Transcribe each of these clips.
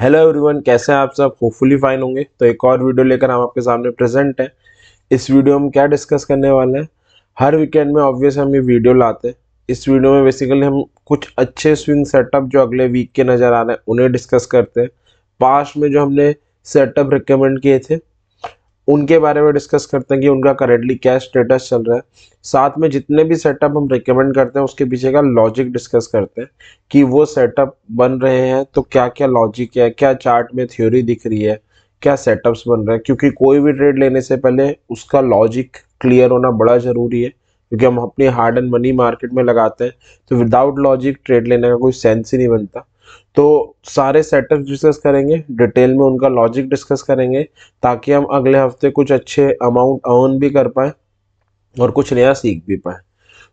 hello everyone कैसे हैं आप सब होपफुली फाइन होंगे तो एक और वीडियो लेकर हम आपके सामने प्रेजेंट हैं इस वीडियो में क्या डिस्कस करने वाले हैं हर वीकेंड में ऑब्वियस हम ये वीडियो लाते हैं इस वीडियो में बेसिकली हम कुछ अच्छे स्विंग सेटअप जो अगले वीक के नज़र आ रहे हैं उन्हें डिस्कस करते हैं पास्ट में जो हमने सेटअप रिकमेंड किए थे उनके बारे में डिस्कस करते हैं कि उनका करेंटली क्या स्टेटस चल रहा है साथ में जितने भी सेटअप हम रिकमेंड करते हैं उसके पीछे का लॉजिक डिस्कस करते हैं कि वो सेटअप बन रहे हैं तो क्या क्या लॉजिक है क्या चार्ट में थ्योरी दिख रही है क्या सेटअप्स बन रहे हैं क्योंकि कोई भी ट्रेड लेने से पहले उसका लॉजिक क्लियर होना बड़ा ज़रूरी है क्योंकि हम अपनी हार्ड एंड मनी मार्केट में लगाते हैं तो विदाउट लॉजिक ट्रेड लेने का कोई सेंस ही नहीं बनता तो सारे सेटअप डिस्कस करेंगे डिटेल में उनका लॉजिक डिस्कस करेंगे ताकि हम अगले हफ्ते कुछ अच्छे अमाउंट अर्न भी कर पाएँ और कुछ नया सीख भी पाएँ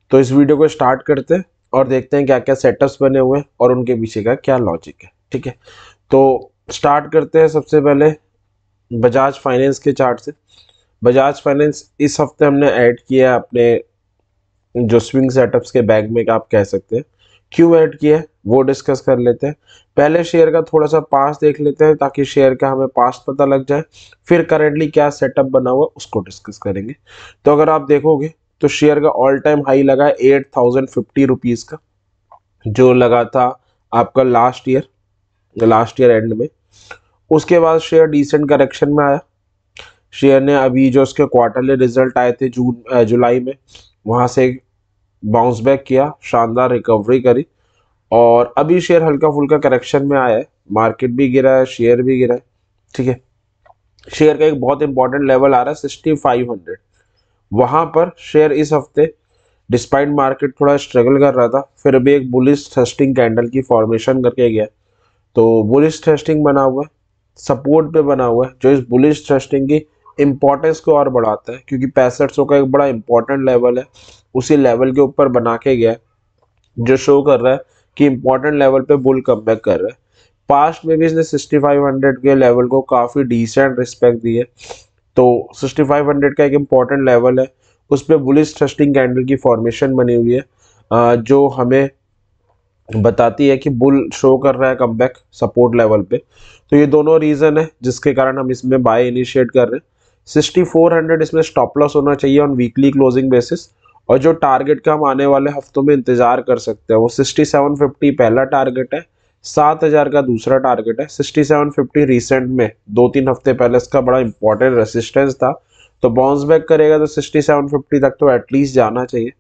तो इस वीडियो को स्टार्ट करते हैं और देखते हैं क्या क्या सेटअप्स बने हुए हैं और उनके पीछे का क्या लॉजिक है ठीक है तो स्टार्ट करते हैं सबसे पहले बजाज फाइनेंस के चार्ट से बजाज फाइनेंस इस हफ्ते हमने ऐड किया है अपने जो स्विंग सेटअप्स के बैग में आप कह सकते हैं क्यों ऐड किया वो डिस्कस कर लेते हैं पहले शेयर का थोड़ा सा पास देख लेते हैं ताकि शेयर का हमें पास पता लग जाए फिर करेंटली क्या सेटअप बना हुआ उसको डिस्कस करेंगे तो अगर आप देखोगे तो शेयर का ऑल टाइम हाई लगा है एट थाउजेंड फिफ्टी रुपीज़ का जो लगा था आपका last year last year end में उसके बाद शेयर डिसेंट करेक्शन में आया शेयर ने अभी जो उसके क्वार्टरली रिजल्ट आए थे जून जुलाई में वहाँ से बाउंस बैक किया शानदार रिकवरी करी और अभी शेयर हल्का फुल्का करेक्शन में आया है मार्केट भी गिरा है शेयर भी गिरा है ठीक है शेयर का एक बहुत इंपॉर्टेंट लेवल आ रहा है सिक्सटी फाइव हंड्रेड वहाँ पर शेयर इस हफ्ते डिस्पाइट मार्केट थोड़ा स्ट्रगल कर रहा था फिर भी एक बुलिस थ्रस्टिंग कैंडल की फॉर्मेशन करके गया तो बुलिस थ्रस्टिंग बना हुआ है सपोर्ट पे बना हुआ है जो इस बुलिस थ्रस्टिंग की इम्पोर्टेंस को और बढ़ाता है क्योंकि पैंसठ का एक बड़ा इंपॉर्टेंट लेवल है उसी लेवल के ऊपर बना के गया जो शो कर रहा है कि इंपॉर्टेंट लेवल पे बुल कम कर रहा है पास्ट में भी इसने 6500 के लेवल को काफ़ी डिसेंट रिस्पेक्ट दी है तो 6500 का एक इम्पोर्टेंट लेवल है उस पर बुलिस ट्रस्टिंग कैंडल की फॉर्मेशन बनी हुई है जो हमें बताती है कि बुल शो कर रहा है कम सपोर्ट लेवल पे तो ये दोनों रीज़न है जिसके कारण हम इसमें बाय इनिशिएट कर रहे हैं 6400 इसमें स्टॉप लॉस होना चाहिए ऑन वीकली क्लोजिंग बेसिस और जो टारगेट का हम आने वाले हफ्तों में इंतजार कर सकते हैं वो सिक्सटी सेवन फिफ्टी पहला टारगेट है सात हजार का दूसरा टारगेट है सिक्सटी सेवन फिफ्टी रिसेंट में दो तीन हफ्ते पहले इसका बड़ा इंपॉर्टेंट रेसिस्टेंस था तो बाउंस बैक करेगा तो सिक्सटी सेवन फिफ्टी तक तो एटलीस्ट जाना चाहिए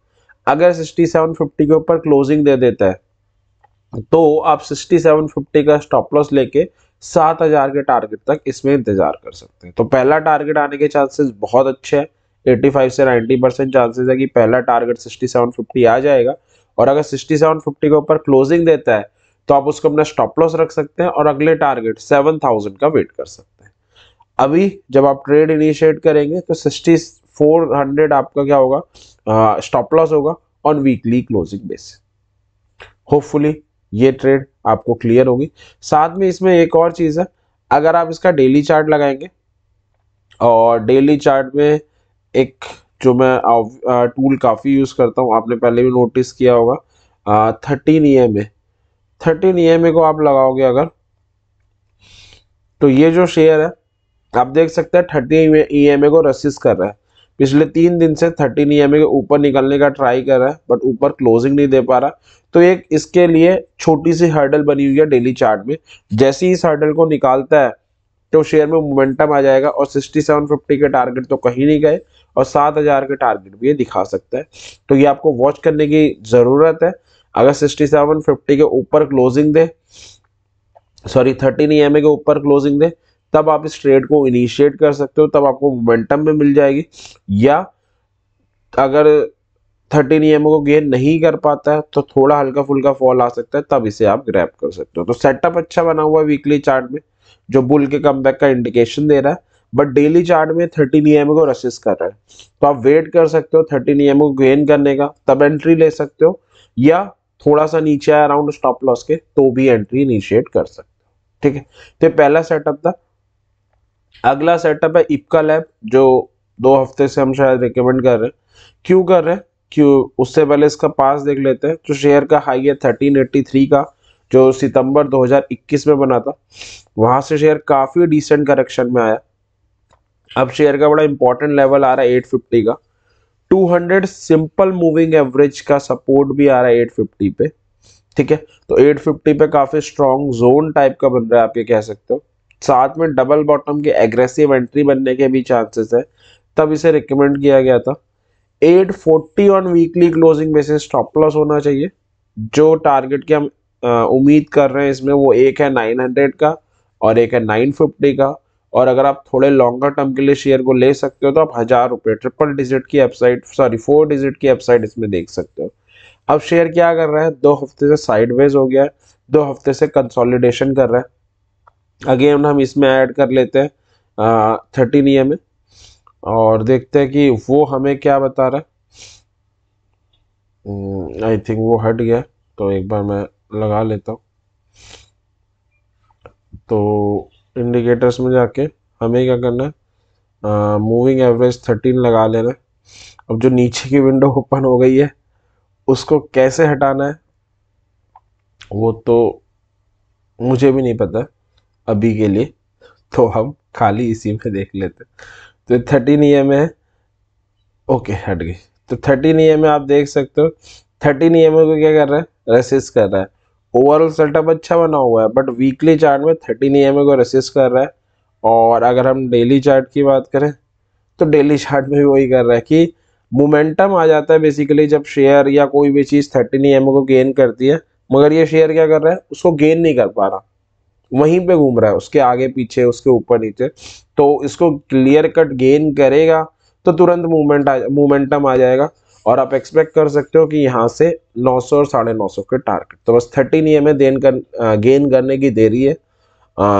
अगर सिक्सटी सेवन फिफ्टी के ऊपर क्लोजिंग दे देता है तो आप सिक्सटी सेवन फिफ्टी का स्टॉप लॉस लेके सात हजार के टारगेट तक इसमें इंतजार कर सकते हैं तो पहला टारगेट आने के चांसेस बहुत अच्छे हैं 85 से 90 परसेंट चांसेस है कि पहला टारगेट 6750 आ जाएगा और अगर 6750 के ऊपर क्लोजिंग देता है तो आप उसको अपना स्टॉप लॉस रख सकते हैं और अगले टारगेट 7000 का वेट कर सकते हैं अभी जब आप ट्रेड इनिशिएट करेंगे तो 6400 आपका क्या होगा स्टॉप लॉस होगा on weekly closing basis hopefully ये ट्रेड आपको क्लियर होगी साथ में इसमें एक और चीज़ है अगर आप इसका डेली चार्ट लगाएंगे और डेली चार्ट में एक जो मैं टूल काफ़ी यूज़ करता हूँ आपने पहले भी नोटिस किया होगा thirteen E M A thirteen E M A को आप लगाओगे अगर तो ये जो शेयर है आप देख सकते हैं थर्टीन ई एम ए को रसिस कर रहा है पिछले तीन दिन से थर्टीन ई एम ए के ऊपर निकलने का ट्राई कर रहा है बट ऊपर क्लोजिंग नहीं दे पा रहा तो एक इसके लिए छोटी सी हर्डल बनी हुई है डेली चार्ट में जैसे ही इस हर्डल को निकालता है तो शेयर में मोमेंटम आ जाएगा और 6750 के टारगेट तो कहीं नहीं गए और 7000 के टारगेट भी ये दिखा सकता है तो ये आपको वॉच करने की ज़रूरत है अगर 6750 के ऊपर क्लोजिंग दे सॉरी थर्टीन ई के ऊपर क्लोजिंग दे तब आप इस ट्रेड को इनिशिएट कर सकते हो तब आपको मोमेंटम में मिल जाएगी या अगर थर्टीन ई को गेन नहीं कर पाता है तो थोड़ा हल्का फुल्का फॉल आ सकता है तब इसे आप ग्रैप कर सकते हो तो सेटअप अच्छा बना हुआ है वीकली चार्ट में जो बुल के कम का इंडिकेशन दे रहा है बट डेली चार्ट में थर्टीन ई को रसिस कर रहा है तो आप वेट कर सकते हो थर्टीन ई को गेन करने का तब एंट्री ले सकते हो या थोड़ा सा नीचे आया अराउंड स्टॉप लॉस के तो भी एंट्री इनिशिएट कर सकते हो ठीक है तो पहला सेटअप था अगला सेटअप है इपका लैब जो दो हफ्ते से हम शायद रिकमेंड कर रहे हैं क्यों कर रहे हैं क्यों उससे पहले इसका पास देख लेते हैं जो शेयर का हाई है थर्टीन एट्टी थ्री का जो सितंबर 2021 में बना था वहां से शेयर काफ़ी डिसेंट करेक्शन में आया अब शेयर का बड़ा इंपॉर्टेंट लेवल आ रहा है 850 का 200 सिंपल मूविंग एवरेज का सपोर्ट भी आ रहा है 850 पे ठीक है तो 850 पे काफ़ी स्ट्रॉन्ग जोन टाइप का बन रहा है आप ये कह सकते हो साथ में डबल बॉटम के एग्रेसिव एंट्री बनने के भी चांसेस है तब इसे रिकमेंड किया गया था 840 on weekly closing basis stop loss होना चाहिए जो टारगेट के हम उम्मीद कर रहे हैं इसमें वो एक है 900 का और एक है 950 का और अगर आप थोड़े लॉन्गर टर्म के लिए शेयर को ले सकते हो तो आप हज़ार रुपये ट्रिपल डिजिट की वेबसाइट सॉरी फोर डिजिट की वेबसाइट इसमें देख सकते हो अब शेयर क्या कर रहा है दो हफ्ते से साइडवेज हो गया है दो हफ्ते से कंसोलिडेशन कर रहा है अगेन हम इसमें ऐड कर लेते हैं थर्टीन ई में और देखते हैं कि वो हमें क्या बता रहा है आई हम्म, थिंक वो हट गया तो एक बार मैं लगा लेता हूँ तो इंडिकेटर्स में जाके हमें क्या करना है मूविंग एवरेज थर्टीन लगा लेना है अब जो नीचे की विंडो ओपन हो गई है उसको कैसे हटाना है वो तो मुझे भी नहीं पता अभी के लिए तो हम खाली इसी में देख लेते तो थर्टीन ई एम है ओके हट गई तो थर्टीन ई एम आप देख सकते हो थर्टीन ई एम को क्या कर रहा है रेसिस कर रहा है ओवरऑल सेटअप अच्छा बना हुआ है बट वीकली चार्ट में थर्टीन ई को रेसिस कर रहा है और अगर हम डेली चार्ट की बात करें तो डेली चार्ट में भी वही कर रहा है कि मोमेंटम आ जाता है बेसिकली जब शेयर या कोई भी चीज़ थर्टीन ई को गेन करती है मगर ये शेयर क्या कर रहा है उसको गेन नहीं कर पा रहा वहीं पे घूम रहा है उसके आगे पीछे उसके ऊपर नीचे तो इसको क्लियर कट गेन करेगा तो तुरंत मूवमेंट आ मोमेंटम आ जाएगा और आप एक्सपेक्ट कर सकते हो कि यहाँ से 900 और साढ़े नौ के टारगेट तो बस थर्टीन ई एम देन कर गेन करने की देरी है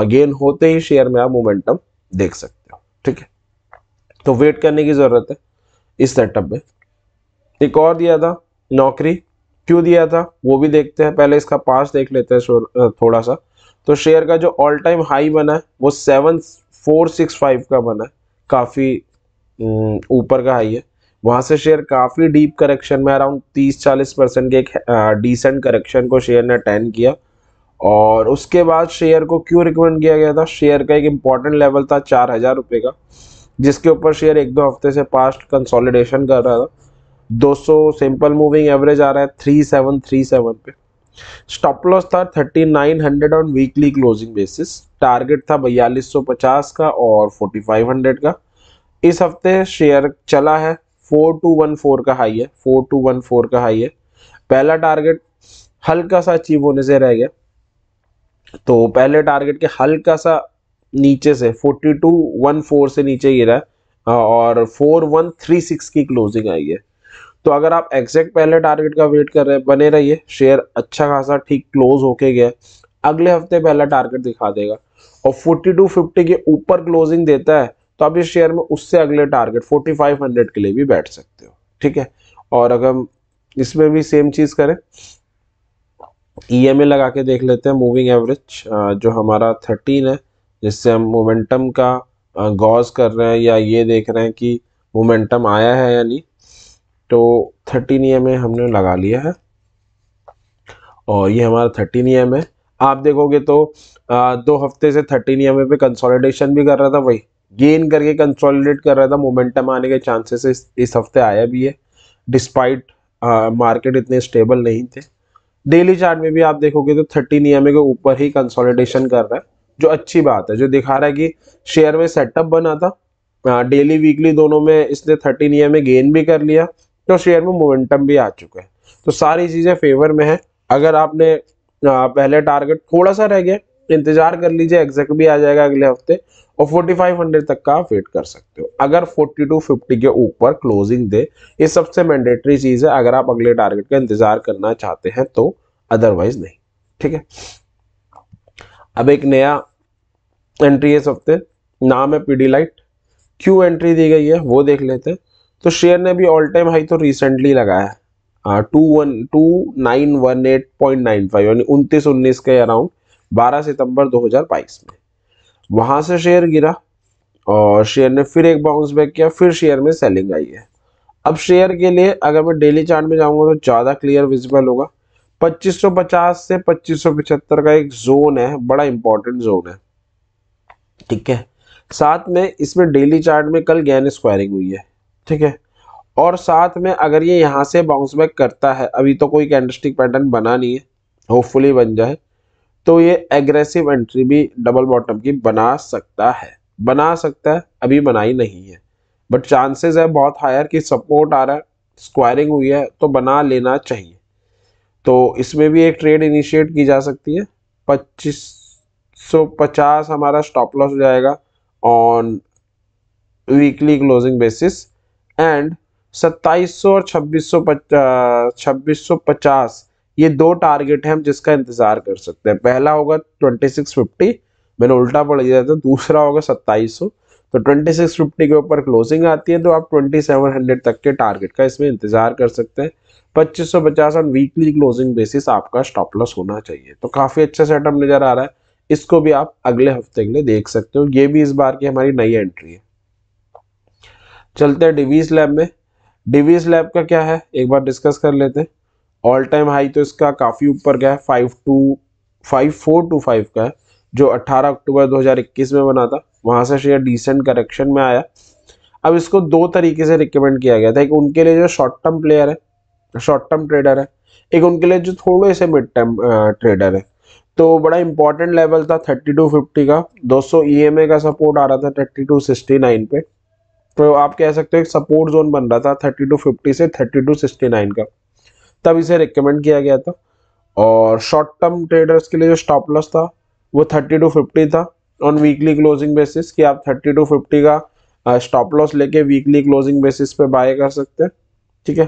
गेन होते ही शेयर में आप मोमेंटम देख सकते हो ठीक है तो वेट करने की ज़रूरत है इस सेटअप में एक और दिया था नौकरी क्यों दिया था वो भी देखते हैं पहले इसका पास देख लेते हैं थोड़ा सा तो शेयर का जो ऑल टाइम हाई बना है वो सेवन फोर सिक्स फाइव का बना है काफ़ी ऊपर का हाई है वहाँ से शेयर काफ़ी डीप करेक्शन में अराउंड 30-40 परसेंट के एक डिसेंट करेक्शन को शेयर ने अटेंड किया और उसके बाद शेयर को क्यों रिकमेंड किया गया था शेयर का एक इम्पॉर्टेंट लेवल था चार हज़ार रुपये का जिसके ऊपर शेयर एक दो हफ्ते से पास्ट कंसोलिडेशन कर रहा था 200 सिंपल मूविंग एवरेज आ रहा है 3737 पे स्टॉप लॉस था 3900 on weekly closing basis target था बयालीस का और 4500 का इस हफ्ते शेयर चला है फोर टू वन फोर का हाई है फोर टू वन फोर का हाई है पहला टारगेट हल्का सा अचीव होने से रह गया तो पहले टारगेट के हल्का सा नीचे से फोर्टी टू वन फोर से नीचे गिरा है हाँ, और फोर वन थ्री सिक्स की क्लोजिंग आई है तो अगर आप एग्जैक्ट पहले टारगेट का वेट कर रहे हैं बने रहिए है, शेयर अच्छा खासा ठीक क्लोज होके गया अगले हफ्ते पहला टारगेट दिखा देगा और 4250 के ऊपर क्लोजिंग देता है तो आप इस शेयर में उससे अगले टारगेट 4500 के लिए भी बैठ सकते हो ठीक है और अगर हम इसमें भी सेम चीज़ करें ईएमए e लगा के देख लेते हैं मूविंग एवरेज जो हमारा 13 है जिससे हम मोमेंटम का गॉज कर रहे हैं या ये देख रहे हैं कि मोमेंटम आया है या नहीं तो थर्टीन ई एम हमने लगा लिया है और ये हमारा थर्टीन ई एम आप देखोगे तो दो हफ्ते से थर्टीन ई एम पे कंसोलिडेशन भी कर रहा था वही गेन करके कंसोलिडेट कर रहा था मोमेंटम आने के चांसेस इस, इस हफ्ते आया भी है डिस्पाइट मार्केट इतने स्टेबल नहीं थे डेली चार्ट में भी आप देखोगे तो थर्टी नियमे के ऊपर ही कंसोलिडेशन कर रहा है जो अच्छी बात है जो दिखा रहा है कि शेयर में सेटअप बना था डेली वीकली दोनों में इसने थर्टी नियर में गेन भी कर लिया तो शेयर में मोमेंटम भी आ चुका है तो सारी चीज़ें फेवर में है अगर आपने पहले टारगेट थोड़ा सा रह गया इंतजार कर लीजिए एग्जैक्ट भी आ जाएगा अगले हफ्ते और 4500 तक का आप वेट कर सकते हो अगर 4250 के ऊपर क्लोजिंग दे ये सबसे मैंडेटरी चीज़ है अगर आप अगले टारगेट का इंतज़ार करना चाहते हैं तो अदरवाइज नहीं ठीक है अब एक नया एंट्री है सबसे नाम है पीडी लाइट क्यों एंट्री दी गई है वो देख लेते हैं तो शेयर ने भी ऑल टाइम हाई तो रिसेंटली लगाया है two one two nine one eight point nine five यानी उनतीस उन्नीस के अराउंड बारह सितंबर 2022 में वहां से शेयर गिरा और शेयर ने फिर एक बाउंस बैक किया फिर शेयर में सेलिंग आई है अब शेयर के लिए अगर मैं डेली चार्ट में जाऊंगा तो ज़्यादा क्लियर विजिबल होगा 2550 से 2575 का एक जोन है बड़ा इंपॉर्टेंट जोन है ठीक है साथ में इसमें डेली चार्ट में कल गैन स्क्वायरिंग हुई है ठीक है और साथ में अगर ये यहाँ से बाउंस बैक करता है अभी तो कोई कैंडस्टिक पैटर्न बना नहीं है होपफुली बन जाए तो ये एग्रेसिव एंट्री भी डबल बॉटम की बना सकता है बना सकता है अभी बनाई नहीं है बट चांसेस है बहुत हायर कि सपोर्ट आ रहा है स्क्वायरिंग हुई है तो बना लेना चाहिए तो इसमें भी एक ट्रेड इनिशिएट की जा सकती है पच्चीस सौ पचास हमारा स्टॉप लॉस हो जाएगा on weekly closing basis and सत्ताईस सौ और छब्बीस सौ पचास छब्बीस सौ पचास ये दो टारगेट है हम जिसका इंतजार कर सकते हैं पहला होगा ट्वेंटी सिक्स फिफ्टी मैंने उल्टा पढ़ दिया था दूसरा होगा सत्ताईस तो ट्वेंटी सिक्स फिफ्टी के ऊपर क्लोजिंग आती है तो आप ट्वेंटी सेवन हंड्रेड तक के टारगेट का इसमें इंतजार कर सकते हैं पच्चीस सौ पचास ऑन वीकली क्लोजिंग बेसिस आपका स्टॉप लॉस होना चाहिए तो काफ़ी अच्छा सेटअप नज़र आ रहा है इसको भी आप अगले हफ्ते के लिए देख सकते हो ये भी इस बार की हमारी नई एंट्री है चलते हैं डिवीज लैब में डिवीज लैब का क्या है एक बार डिस्कस कर लेते हैं ऑल टाइम हाई तो इसका काफ़ी ऊपर गया है five two five four two five का है जो 18 अक्टूबर 2021 में बना था वहाँ से शेयर डिसेंट करेक्शन में आया अब इसको दो तरीके से रिकमेंड किया गया था एक उनके लिए जो शॉर्ट टर्म प्लेयर है शॉर्ट टर्म ट्रेडर है एक उनके लिए जो थोड़े से मिड टर्म ट्रेडर है तो बड़ा इंपॉर्टेंट लेवल था थर्टी टू फिफ्टी का दो सौ e का सपोर्ट आ रहा था थर्टी टू सिक्सटी नाइन पे तो आप कह सकते हो एक सपोर्ट जोन बन रहा था थर्टी टू फिफ्टी से थर्टी टू सिक्सटी नाइन का तब इसे रिकमेंड किया गया था और शॉर्ट टर्म ट्रेडर्स के लिए जो स्टॉप लॉस था वो थर्टी टू फिफ्टी था ऑन वीकली क्लोजिंग बेसिस कि आप थर्टी टू फिफ्टी का स्टॉप लॉस लेके वीकली क्लोजिंग बेसिस पे बाय कर सकते हैं ठीक है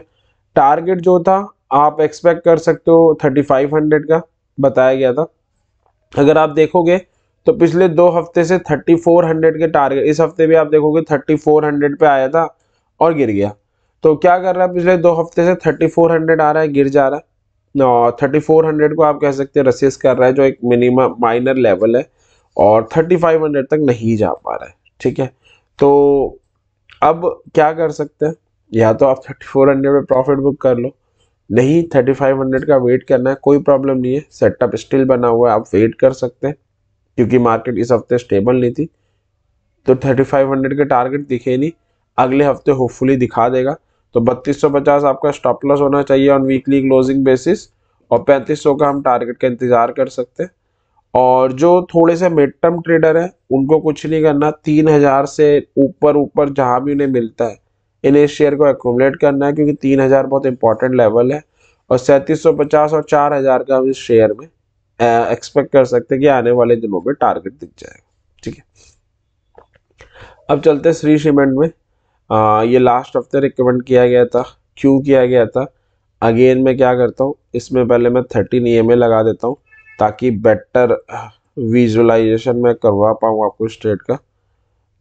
टारगेट जो था आप एक्सपेक्ट कर सकते हो थर्टी फाइव हंड्रेड का बताया गया था अगर आप देखोगे तो पिछले दो हफ्ते से थर्टी फोर हंड्रेड के टारगेट इस हफ्ते भी आप देखोगे थर्टी फोर हंड्रेड पे आया था और गिर गया तो क्या कर रहा है पिछले दो हफ्ते से 3400 आ रहा है गिर जा रहा है थर्टी फोर हंड्रेड को आप कह सकते हैं रसेस कर रहा है जो एक मिनिमम माइनर लेवल है और थर्टी फाइव हंड्रेड तक नहीं जा पा रहा है ठीक है तो अब क्या कर सकते हैं या तो आप थर्टी फोर हंड्रेड में प्रॉफिट बुक कर लो नहीं थर्टी फाइव हंड्रेड का वेट करना है कोई प्रॉब्लम नहीं है सेटअप स्टिल बना हुआ है आप वेट कर सकते हैं क्योंकि मार्केट इस हफ्ते स्टेबल नहीं थी तो थर्टी फाइव हंड्रेड के टारगेट दिखे नहीं अगले हफ्ते होपफुली दिखा देगा तो 3250 आपका स्टॉप लॉस होना चाहिए ऑन वीकली क्लोजिंग बेसिस और 3500 का हम टारगेट का इंतजार कर सकते हैं और जो थोड़े से मिड टर्म ट्रेडर हैं उनको कुछ नहीं करना तीन हज़ार से ऊपर ऊपर जहाँ भी उन्हें मिलता है इन्हें शेयर को एकोमलेट करना है क्योंकि तीन हज़ार बहुत इंपॉर्टेंट लेवल है और सैंतीस सौ पचास और चार हज़ार का हम इस शेयर में एक्सपेक्ट कर सकते हैं कि आने वाले दिनों में टारगेट दिख जाएगा ठीक है अब चलते हैं श्री सीमेंट में आ, ये लास्ट हफ्ते रिकमेंड किया गया था क्यों किया गया था अगेन मैं क्या करता हूँ इसमें पहले मैं थर्टीन ई लगा देता हूँ ताकि बेटर विजुलाइजेशन मैं करवा पाऊँ आपको स्टेट का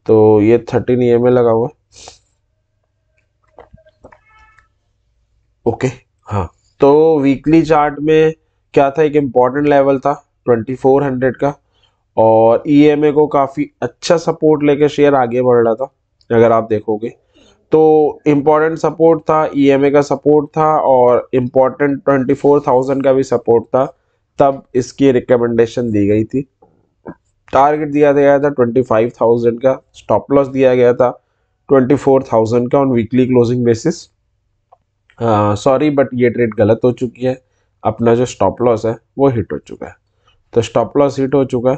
तो ये थर्टीन ई लगा हुआ ओके हाँ तो वीकली चार्ट में क्या था एक इम्पॉर्टेंट लेवल था 2400 का और ई को काफ़ी अच्छा सपोर्ट लेके शेयर आगे बढ़ रहा था अगर आप देखोगे तो इम्पोर्टेंट सपोर्ट था ई e का सपोर्ट था और इम्पोर्टेंट ट्वेंटी फोर थाउजेंड का भी सपोर्ट था तब इसकी रिकमेंडेशन दी गई थी टारगेट दिया गया था ट्वेंटी फाइव थाउजेंड का स्टॉप लॉस दिया गया था ट्वेंटी फोर थाउजेंड का on weekly closing basis sorry but ये ट्रेड गलत हो चुकी है अपना जो स्टॉप लॉस है वो हिट हो चुका है तो स्टॉप लॉस हिट हो चुका है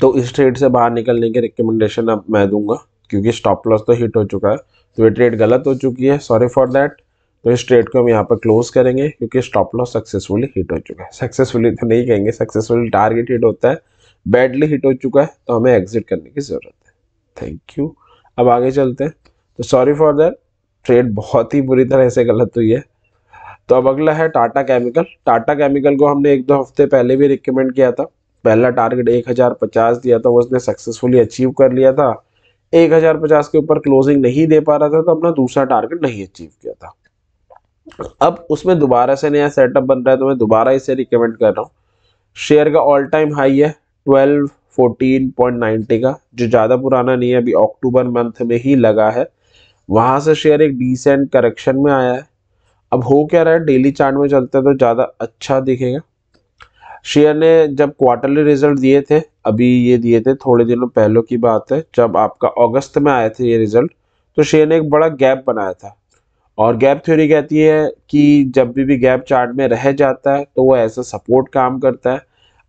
तो इस ट्रेड से बाहर निकलने की रिकमेंडेशन अब मैं दूंगा क्योंकि स्टॉप लॉस तो हिट हो चुका है तो ये ट्रेड गलत हो चुकी है सॉरी फॉर दैट तो इस ट्रेड को हम यहाँ पर क्लोज करेंगे क्योंकि स्टॉप लॉस सक्सेसफुली हिट हो चुका है सक्सेसफुली तो नहीं कहेंगे सक्सेसफुली टारगेट हिट होता है बैडली हिट हो चुका है तो हमें एग्जिट करने की ज़रूरत है थैंक यू अब आगे चलते हैं तो सॉरी फॉर दैट ट्रेड बहुत ही बुरी तरह से गलत हुई है तो अब अगला है टाटा केमिकल टाटा केमिकल को हमने एक दो हफ्ते पहले भी रिकमेंड किया था पहला टारगेट 1050 दिया था वो उसने सक्सेसफुली अचीव कर लिया था 1050 के ऊपर क्लोजिंग नहीं दे पा रहा था तो अपना दूसरा टारगेट नहीं अचीव किया था अब उसमें दोबारा से नया सेटअप बन रहा है तो मैं दोबारा इसे रिकमेंड कर रहा हूँ शेयर का ऑल टाइम हाई है ट्वेल्व फोर्टीन पॉइंट नाइन्टी का जो ज़्यादा पुराना नहीं है अभी अक्टूबर मंथ में ही लगा है वहाँ से शेयर एक डिसेंट करेक्शन में आया है अब हो क्या रहा है डेली चार्ट में चलते हैं तो ज़्यादा अच्छा दिखेगा शेयर ने जब क्वार्टरली रिजल्ट दिए थे अभी ये दिए थे थोड़े दिनों पहले की बात है जब आपका अगस्त में आए थे ये रिजल्ट तो शेयर ने एक बड़ा गैप बनाया था और गैप थ्योरी कहती है कि जब भी भी गैप चार्ट में रह जाता है तो वो ऐसा सपोर्ट काम करता है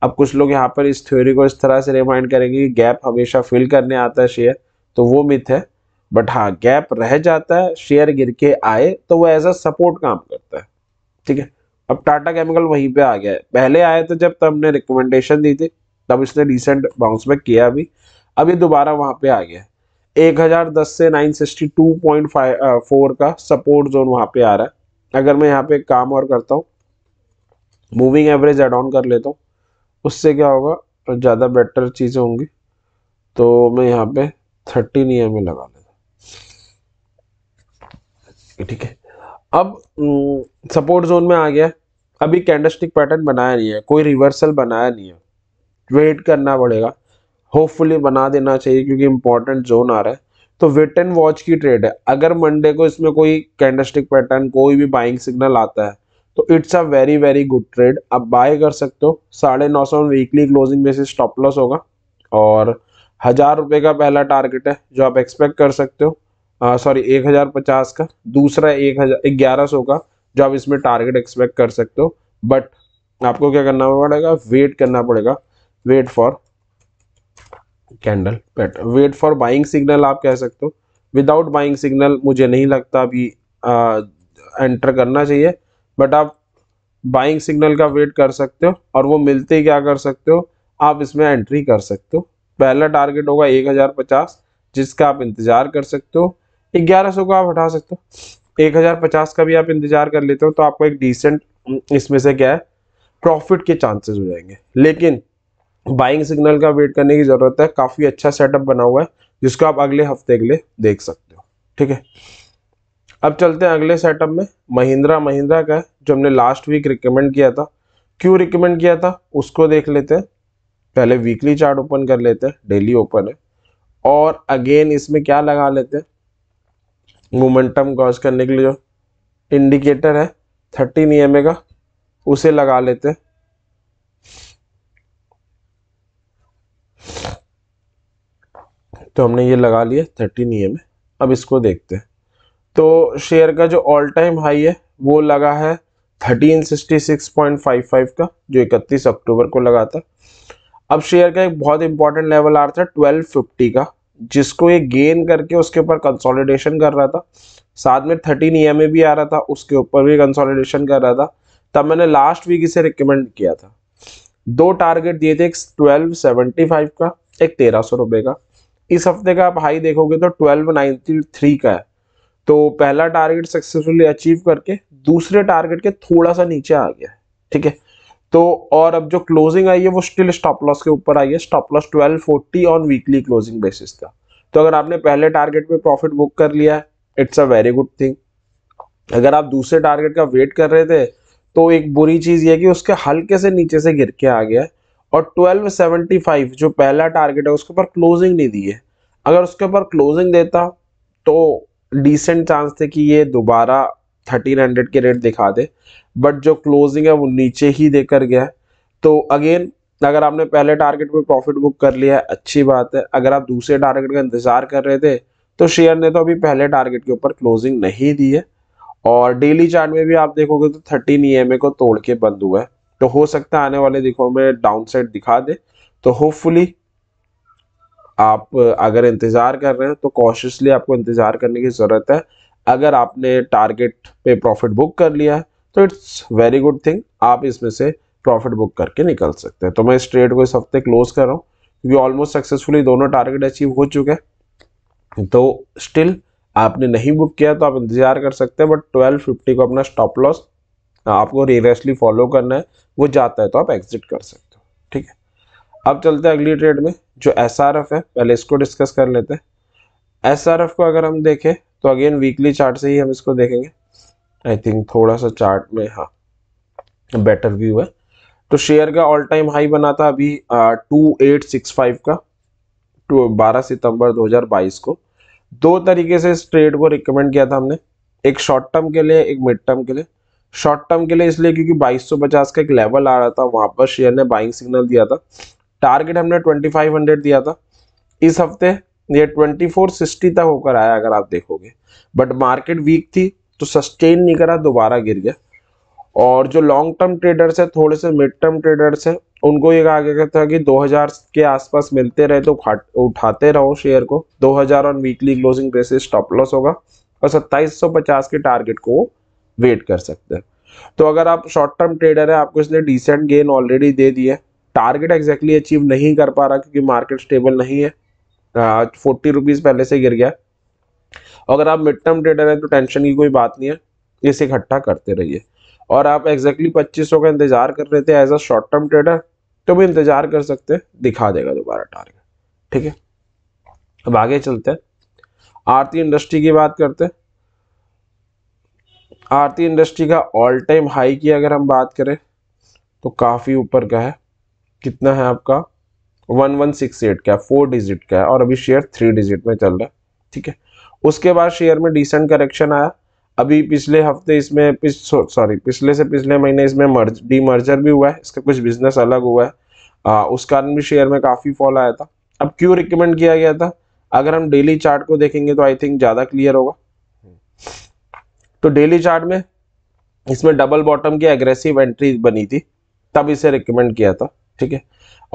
अब कुछ लोग यहाँ पर इस थ्योरी को इस तरह से रिमाइंड करेंगे कि गैप हमेशा फिल करने आता है शेयर तो वो मिथ है बट हाँ गैप रह जाता है शेयर गिर के आए तो वो एज अ सपोर्ट काम करता है ठीक है अब टाटा केमिकल वहीं पे आ गया है पहले आया थे जब तब तो हमने रिकमेंडेशन दी थी तब इसने रिसेंट बाउंस बैक किया अभी अभी दोबारा वहाँ पे आ गया है दस से फोर uh, का सपोर्ट जोन वहाँ पे आ रहा है अगर मैं यहाँ पे काम और करता हूँ मूविंग एवरेज एड ऑन कर लेता हूँ उससे क्या होगा ज़्यादा बेटर चीज़ें होंगी तो मैं यहाँ पे थर्टीन ई एम लगा लेता ठीक है अब सपोर्ट जोन में आ गया अभी कैंडलस्टिक पैटर्न बनाया नहीं है कोई रिवर्सल बनाया नहीं है वेट करना पड़ेगा होपफुली बना देना चाहिए क्योंकि इंपॉर्टेंट जोन आ रहा है तो वेट एंड वॉच की ट्रेड है अगर मंडे को इसमें कोई कैंडलस्टिक पैटर्न कोई भी बाइंग सिग्नल आता है तो it's a very very good trade आप बाय कर सकते हो साढ़े नौ सौ weekly closing basis stop loss होगा और हज़ार रुपए का पहला टारगेट है जो आप एक्सपेक्ट कर सकते हो सॉरी एक हजार पचास का दूसरा एक हजार ग्यारह सौ का जो आप इसमें टारगेट एक्सपेक्ट कर सकते हो बट आपको क्या करना पड़ेगा वेट करना पड़ेगा wait for candle pattern wait for buying signal आप कह सकते हो विदाउट बाइंग सिग्नल मुझे नहीं लगता अभी एंटर करना चाहिए बट आप बाइंग सिग्नल का वेट कर सकते हो और वो मिलते ही क्या कर सकते हो आप इसमें एंट्री कर सकते हो पहला टारगेट होगा एक हज़ार पचास जिसका आप इंतज़ार कर सकते हो ग्यारह सौ को आप हटा सकते हो एक हजार पचास का भी आप इंतजार कर लेते हो तो आपको एक डिसेंट हम्म, इसमें से क्या है प्रॉफिट के चांसेस हो जाएंगे लेकिन बाइंग सिग्नल का वेट करने की ज़रूरत है काफ़ी अच्छा सेटअप बना हुआ है जिसको आप अगले हफ्ते के लिए देख सकते हो ठीक है अब चलते हैं अगले सेटअप में महिंद्रा महिंद्रा का जो हमने लास्ट वीक रिकमेंड किया था क्यों रिकमेंड किया था उसको देख लेते हैं पहले वीकली चार्ट ओपन कर लेते हैं डेली ओपन है और अगेन इसमें क्या लगा लेते हैं मोमेंटम कॉज करने के लिए जो इंडिकेटर है थर्टीन ई का उसे लगा लेते हैं तो हमने ये लगा लिया थर्टीन ई अब इसको देखते हैं तो शेयर का जो ऑल टाइम हाई है वो लगा है 1366.55 का जो 31 अक्टूबर को लगा था अब शेयर का एक बहुत इंपॉर्टेंट लेवल आ रहा था 1250 का जिसको ये गेन करके उसके ऊपर कंसोलिडेशन कर रहा था साथ में थर्टीन ई एम भी आ रहा था उसके ऊपर भी कंसोलिडेशन कर रहा था तब मैंने लास्ट वीक इसे रिकमेंड किया था दो टारगेट दिए थे एक ट्वेल्व सेवेंटी फाइव का एक तेरह सौ रुपये का इस हफ्ते का आप हाई देखोगे तो ट्वेल्व नाइन्टी थ्री का है तो पहला टारगेट सक्सेसफुली अचीव करके दूसरे टारगेट के थोड़ा सा नीचे आ गया ठीक है तो और अब जो क्लोजिंग आई है वो स्टिल स्टॉप लॉस के ऊपर आई है stop loss 1240 on weekly closing basis का तो अगर आपने पहले टारगेट पे प्रॉफिट बुक कर लिया है it's a very good thing अगर आप दूसरे टारगेट का वेट कर रहे थे तो एक बुरी चीज़ यह कि उसके हल्के से नीचे से गिर के आ गया और 1275 जो पहला टारगेट है उसके ऊपर क्लोजिंग नहीं दी है अगर उसके ऊपर क्लोजिंग देता तो डिसेंट चांस थे कि ये दोबारा थर्टीन हंड्रेड के रेट दिखा दे बट जो क्लोजिंग है वो नीचे ही देकर गया तो अगेन अगर आपने पहले टारगेट पे प्रॉफिट बुक कर लिया है अच्छी बात है अगर आप दूसरे टारगेट का इंतज़ार कर रहे थे तो शेयर ने तो अभी पहले टारगेट के ऊपर क्लोजिंग नहीं दी है और डेली चार्ट में भी आप देखोगे तो थर्टीन ई e को तोड़ के बंद हुआ है तो हो सकता है आने वाले दिखो में डाउन साइड दिखा दे तो होपफुली आप अगर इंतज़ार कर रहे हैं तो कॉशियसली आपको इंतज़ार करने की ज़रूरत है अगर आपने टारगेट पे प्रॉफिट बुक कर लिया है तो इट्स वेरी गुड थिंग आप इसमें से प्रॉफिट बुक करके निकल सकते हैं तो मैं इस ट्रेड को इस हफ्ते क्लोज कर रहा हूँ क्योंकि ऑलमोस्ट सक्सेसफुली दोनों टारगेट अचीव हो चुके हैं तो स्टिल आपने नहीं बुक किया तो आप इंतजार कर सकते हैं बट ट्वेल्व फिफ्टी को अपना स्टॉप लॉस आपको रिवर्सली फॉलो करना है वो जाता है तो आप एग्जिट कर सकते हो ठीक है अब चलते हैं अगली ट्रेड में जो एस है पहले इसको डिस्कस कर लेते हैं एस को अगर हम देखें तो अगेन वीकली चार्ट से ही हम इसको देखेंगे आई थिंक थोड़ा सा चार्ट में हाँ बेटर व्यू है तो शेयर का ऑल टाइम हाई बना था अभी टू एट सिक्स फाइव का टू बारह सितंबर 2022 को दो तरीके से इस ट्रेड को रिकमेंड किया था हमने एक शॉर्ट टर्म के लिए एक मिड टर्म के लिए शॉर्ट टर्म के लिए इसलिए क्योंकि 2250 का एक लेवल आ रहा था वहां पर शेयर ने बाइंग सिग्नल दिया था टारगेट हमने 2500 दिया था इस हफ्ते ये 2460 तक होकर आया अगर आप देखोगे बट मार्केट वीक थी तो सस्टेन नहीं करा दोबारा गिर गया और जो लॉन्ग टर्म ट्रेडर्स है थोड़े से मिड टर्म ट्रेडर्स है उनको ये कहा गया था कि 2000 के आसपास मिलते रहे तो उठाते रहो शेयर को 2000 on weekly closing basis stop loss होगा और 2750 के टारगेट को वेट कर सकते हैं तो अगर आप शॉर्ट टर्म ट्रेडर है आपको इसने डिसेंट गेन ऑलरेडी दे दिए टारगेट एग्जैक्टली अचीव नहीं कर पा रहा क्योंकि मार्केट स्टेबल नहीं है फोर्टी हाँ, रुपीज़ पहले से गिर गया अगर आप मिड टर्म ट्रेडर हैं तो टेंशन की कोई बात नहीं है इसे इकट्ठा करते रहिए और आप एग्जैक्टली पच्चीस का इंतजार कर रहे थे as a short term trader तो भी इंतजार कर सकते हैं दिखा देगा दोबारा टारगेट ठीक है अब आगे चलते हैं आरती इंडस्ट्री की बात करते हैं आरती इंडस्ट्री का ऑल टाइम हाई की अगर हम बात करें तो काफ़ी ऊपर का है कितना है आपका वन वन सिक्स एट का फोर डिजिट का है और अभी शेयर थ्री डिजिट में चल रहा है ठीक है उसके बाद शेयर में डिसेंट करेक्शन आया अभी पिछले हफ्ते इसमें पिछ सॉरी पिछले से पिछले महीने इसमें मर्ज डी मर्जर भी हुआ है इसका कुछ बिजनेस अलग हुआ है आ, उस कारण भी शेयर में काफ़ी फॉल आया था अब क्यों रिकमेंड किया गया था अगर हम डेली चार्ट को देखेंगे तो आई थिंक ज़्यादा क्लियर होगा तो डेली चार्ट में इसमें डबल बॉटम की एग्रेसिव एंट्री बनी थी तब इसे रिकमेंड किया था ठीक है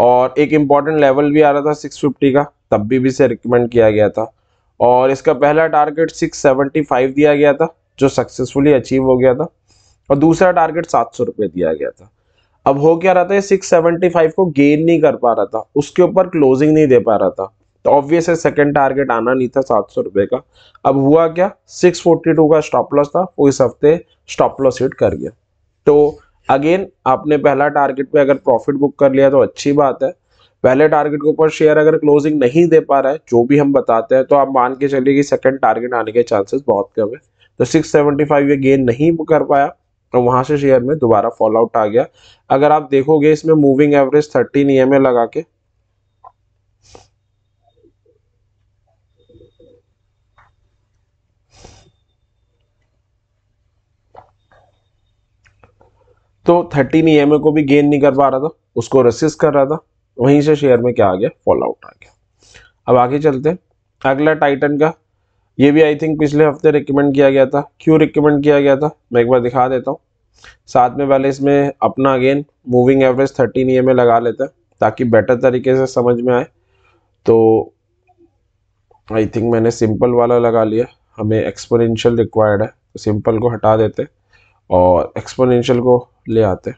और एक इम्पॉर्टेंट लेवल भी आ रहा था 650 का तब भी इसे रिकमेंड किया गया था और इसका पहला टारगेट 675 दिया गया था जो सक्सेसफुली अचीव हो गया था और दूसरा टारगेट सात सौ रुपये दिया गया था अब हो क्या रहा था सिक्स सेवेंटी फाइव को गेन नहीं कर पा रहा था उसके ऊपर क्लोजिंग नहीं दे पा रहा था तो ऑब्वियस है सेकेंड टारगेट आना नहीं था सात सौ रुपये का अब हुआ क्या सिक्स फोर्टी टू का स्टॉप लॉस था वो इस हफ्ते स्टॉप लॉस हिट कर गया तो अगेन आपने पहला टारगेट पे अगर प्रॉफिट बुक कर लिया तो अच्छी बात है पहले टारगेट के ऊपर शेयर अगर क्लोजिंग नहीं दे पा रहा है जो भी हम बताते हैं तो आप मान के चलिए कि सेकंड टारगेट आने के चांसेस बहुत कम है तो 675 ये गेन नहीं कर पाया तो वहां से शेयर में दोबारा फॉल आउट आ गया अगर आप देखोगे इसमें मूविंग एवरेज 13 ई लगा के तो थर्टीन ई को भी गेन नहीं कर पा रहा था उसको रेसिस कर रहा था वहीं से शेयर में क्या आ गया फॉल आउट आ गया अब आगे चलते हैं अगला टाइटन का ये भी आई थिंक पिछले हफ्ते रिकमेंड किया गया था क्यों रिकमेंड किया गया था मैं एक बार दिखा देता हूँ साथ में पहले इसमें अपना again moving average thirteen E में लगा लेते हैं ताकि बेटर तरीके से समझ में आए तो आई थिंक मैंने सिंपल वाला लगा लिया हमें एक्सपोनेंशियल रिक्वायर्ड है तो सिंपल को हटा देते और एक्सपोनेंशियल को ले आते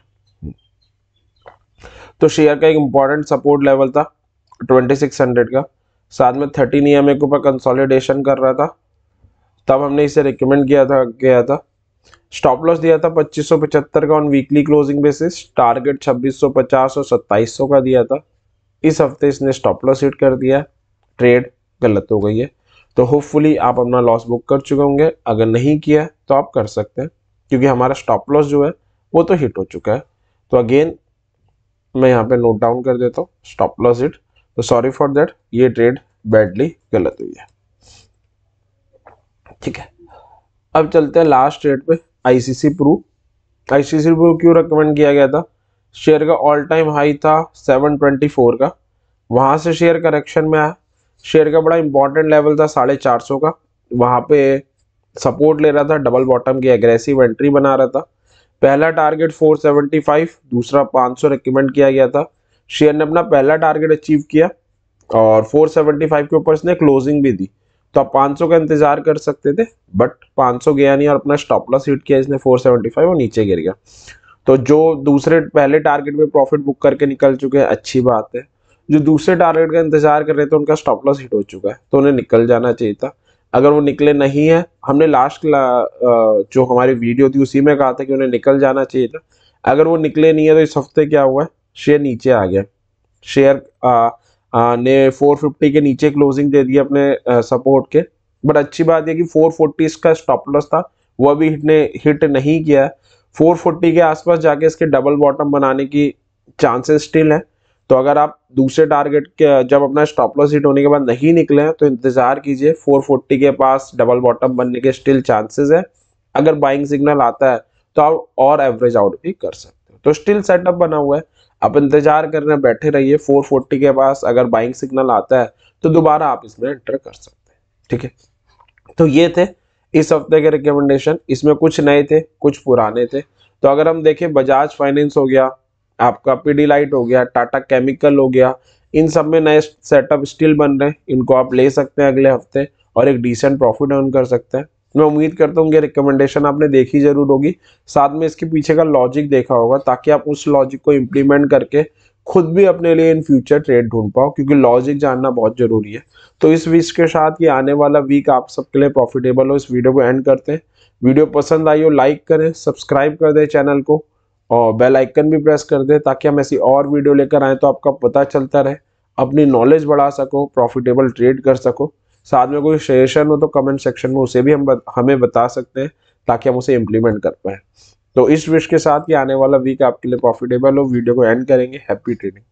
तो शेयर का एक इम्पॉर्टेंट सपोर्ट लेवल था 2600 का साथ में 13 ईएमए के ऊपर कंसोलिडेशन कर रहा था तब हमने इसे रिकमेंड किया था किया था स्टॉप लॉस दिया था 2575 का on weekly closing basis target 2650 और 2700 का दिया था इस हफ्ते इसने स्टॉप लॉस हिट कर दिया ट्रेड गलत हो गई है तो होपफुली आप अपना लॉस बुक कर चुके होंगे अगर नहीं किया तो आप कर सकते हैं क्योंकि हमारा स्टॉप लॉस जो है वो तो हिट हो चुका है तो अगेन मैं यहाँ पे नोट डाउन कर देता हूँ स्टॉप लॉस हिट तो सॉरी फॉर दैट ये ट्रेड बैडली गलत हुई है ठीक है अब चलते हैं लास्ट ट्रेड पे आईसीसी प्रू आईसीसी प्रू क्यों रिकमेंड किया गया था शेयर का ऑल टाइम हाई था 724 का वहां से शेयर करेक्शन में आया शेयर का बड़ा इंपॉर्टेंट लेवल था साढ़े चार सौ का वहां पे सपोर्ट ले रहा था डबल बॉटम की एग्रेसिव एंट्री बना रहा था पहला टारगेट 475 दूसरा 500 रिकमेंड किया गया था शेयर ने अपना पहला टारगेट अचीव किया और 475 के ऊपर इसने क्लोजिंग भी दी तो आप 500 का इंतजार कर सकते थे बट 500 गया नहीं और अपना स्टॉप लॉस हिट किया इसने 475 और नीचे गिर गया तो जो दूसरे पहले टारगेट में प्रॉफिट बुक करके निकल चुके हैं अच्छी बात है जो दूसरे टारगेट का इंतजार कर रहे थे उनका स्टॉप लॉस हिट हो चुका है तो उन्हें निकल जाना चाहिए था अगर वो निकले नहीं है हमने लास्ट जो हमारी वीडियो थी उसी में कहा था कि उन्हें निकल जाना चाहिए था अगर वो निकले नहीं है तो इस हफ्ते क्या हुआ है शेयर नीचे आ गया शेयर ने 450 के नीचे क्लोजिंग दे दी अपने आ, सपोर्ट के बट अच्छी बात यह कि 440 इसका स्टॉप लॉस था वह भी हिट ने हिट नहीं किया है 440 के आसपास जाके इसके डबल बॉटम बनाने की चांसेस स्टिल है तो अगर आप दूसरे टारगेट के जब अपना स्टॉप लॉस हिट होने के बाद नहीं निकले तो इंतज़ार कीजिए 440 के पास डबल बॉटम बनने के स्टिल चांसेस है अगर बाइंग सिग्नल आता है तो आप और एवरेज आउट भी कर सकते हो तो स्टिल सेटअप बना हुआ है आप इंतजार करने बैठे रहिए 440 के पास अगर बाइंग सिग्नल आता है तो दोबारा आप इसमें एंटर कर सकते हैं ठीक है तो ये थे इस हफ्ते के रिकमेंडेशन इसमें कुछ नए थे कुछ पुराने थे तो अगर हम देखें बजाज फाइनेंस हो गया आपका पीडी लाइट हो गया टाटा केमिकल हो गया इन सब में नए सेटअप स्टिल बन रहे हैं इनको आप ले सकते हैं अगले हफ्ते और एक डिसेंट प्रॉफिट अर्न कर सकते हैं मैं उम्मीद करता हूँ ये रिकमेंडेशन आपने देखी जरूर होगी साथ में इसके पीछे का लॉजिक देखा होगा ताकि आप उस लॉजिक को इम्प्लीमेंट करके खुद भी अपने लिए इन फ्यूचर ट्रेड ढूंढ पाओ क्योंकि लॉजिक जानना बहुत जरूरी है तो इस विश के साथ ये आने वाला वीक आप सबके लिए प्रॉफिटेबल हो इस वीडियो को एंड करते हैं वीडियो पसंद आई हो लाइक करें सब्सक्राइब कर दें चैनल को और बेल आइकन भी प्रेस कर दें ताकि हम ऐसी और वीडियो लेकर आएँ तो आपका पता चलता रहे अपनी नॉलेज बढ़ा सको प्रॉफिटेबल ट्रेड कर सको साथ में कोई सजेशन हो तो कमेंट सेक्शन में उसे भी हम हमें बता सकते हैं ताकि हम उसे इम्प्लीमेंट कर पाएँ तो इस विश के साथ कि आने वाला वीक आपके लिए प्रॉफिटेबल हो वीडियो को एंड करेंगे हैप्पी ट्रेडिंग